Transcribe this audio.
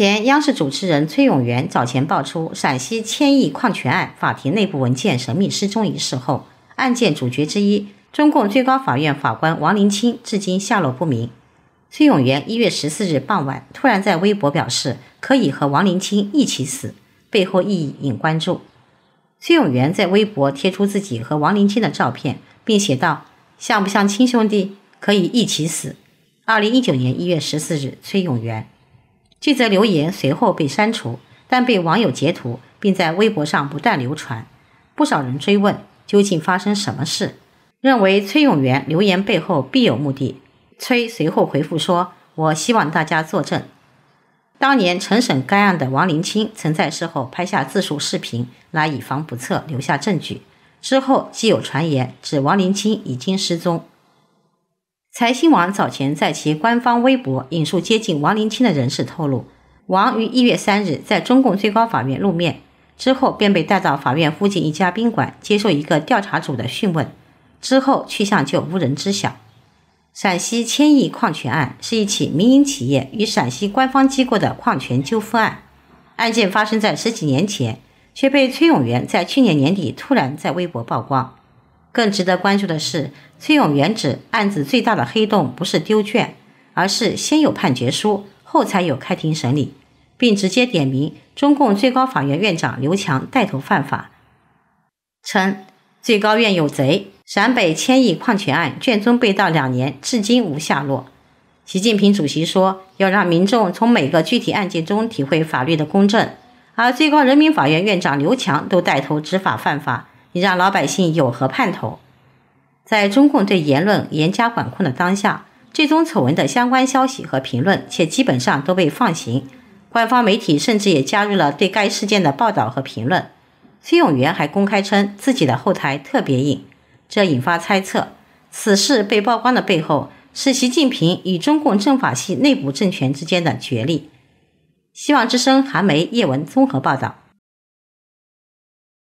前央视主持人崔永元早前爆出陕西千亿矿权案法庭内部文件神秘失踪一事后，案件主角之一中共最高法院法官王林清至今下落不明。崔永元一月十四日傍晚突然在微博表示可以和王林清一起死，背后意义引关注。崔永元在微博贴出自己和王林清的照片，并写道：“像不像亲兄弟？可以一起死。”二零一九年一月十四日，崔永元。这则留言随后被删除，但被网友截图，并在微博上不断流传。不少人追问究竟发生什么事，认为崔永元留言背后必有目的。崔随后回复说：“我希望大家作证。”当年陈审该案的王林清曾在事后拍下自述视频，来以防不测，留下证据。之后，即有传言指王林清已经失踪。财新网早前在其官方微博引述接近王林清的人士透露，王于一月三日在中共最高法院露面之后，便被带到法院附近一家宾馆接受一个调查组的讯问，之后去向就无人知晓。陕西千亿矿权案是一起民营企业与陕西官方机构的矿权纠纷案，案件发生在十几年前，却被崔永元在去年年底突然在微博曝光。更值得关注的是，崔永元指案子最大的黑洞不是丢卷，而是先有判决书，后才有开庭审理，并直接点名中共最高法院院长刘强带头犯法，称最高院有贼。陕北千亿矿权案卷宗被盗两年，至今无下落。习近平主席说要让民众从每个具体案件中体会法律的公正，而最高人民法院院长刘强都带头执法犯法。你让老百姓有何盼头？在中共对言论严加管控的当下，最终丑闻的相关消息和评论，且基本上都被放行。官方媒体甚至也加入了对该事件的报道和评论。崔永元还公开称自己的后台特别硬，这引发猜测：此事被曝光的背后，是习近平与中共政法系内部政权之间的角力。希望之声，韩媒叶文综合报道。